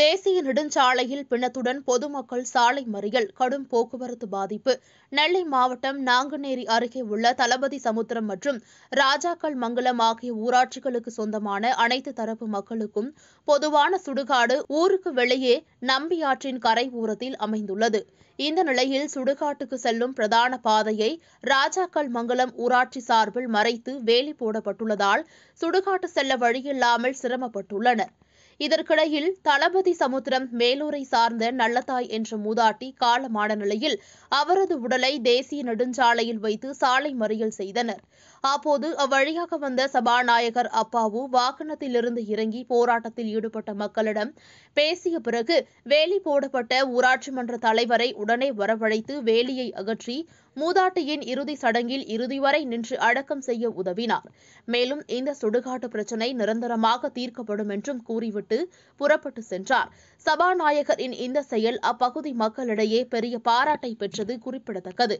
தேசிய நெடுஞ்சாலையில் பிணத்துடன் பொதுமக்கள் சாலை மறியல் கடும் போக்குவரத்து பாதிப்பு நெல்லை மாவட்டம் நாங்குநேரி அருகே உள்ள தளபதி சமுத்திரம் மற்றும் ராஜாக்கள் மங்கலம் ஆகிய ஊராட்சிகளுக்கு சொந்தமான அனைத்து தரப்பு மக்களுக்கும் பொதுவான சுடுகாடு ஊருக்கு வெளியே நம்பியாற்றின் கரை ஊரத்தில் அமைந்துள்ளது இந்த நிலையில் சுடுகாட்டுக்கு செல்லும் பிரதான பாதையை ராஜாக்கள் மங்கலம் ஊராட்சி சார்பில் மறைத்து வேலி போடப்பட்டுள்ளதால் சுடுகாட்டு செல்ல வழியில்லாமல் சிரமப்பட்டுள்ளனா் இதற்கிடையில் தளபதி சமுத்திரம் மேலூரை சார்ந்த நல்லதாய் என்ற மூதாட்டி காலமான நிலையில் அவரது உடலை தேசிய நெடுஞ்சாலையில் வைத்து சாலை மறியல் செய்தனர் அப்போது அவ்வழியாக வந்த சபாநாயகர் அப்பாவு வாகனத்திலிருந்து இறங்கி போராட்டத்தில் ஈடுபட்ட மக்களிடம் பேசிய பிறகு வேலி போடப்பட்ட ஊராட்சி மன்ற தலைவரை உடனே வரவழைத்து வேலியை அகற்றி மூதாட்டியின் இறுதி சடங்கில் இறுதி வரை நின்று அடக்கம் செய்ய உதவினார் மேலும் இந்த சுடுகாட்டு பிரச்சினை நிரந்தரமாக தீர்க்கப்படும் என்றும் கூறிவிட்டு புறப்பட்டு சென்றார் சபாநாயகரின் இந்த செயல் அப்பகுதி மக்களிடையே பெரிய பாராட்டை பெற்றது குறிப்பிடத்தக்கது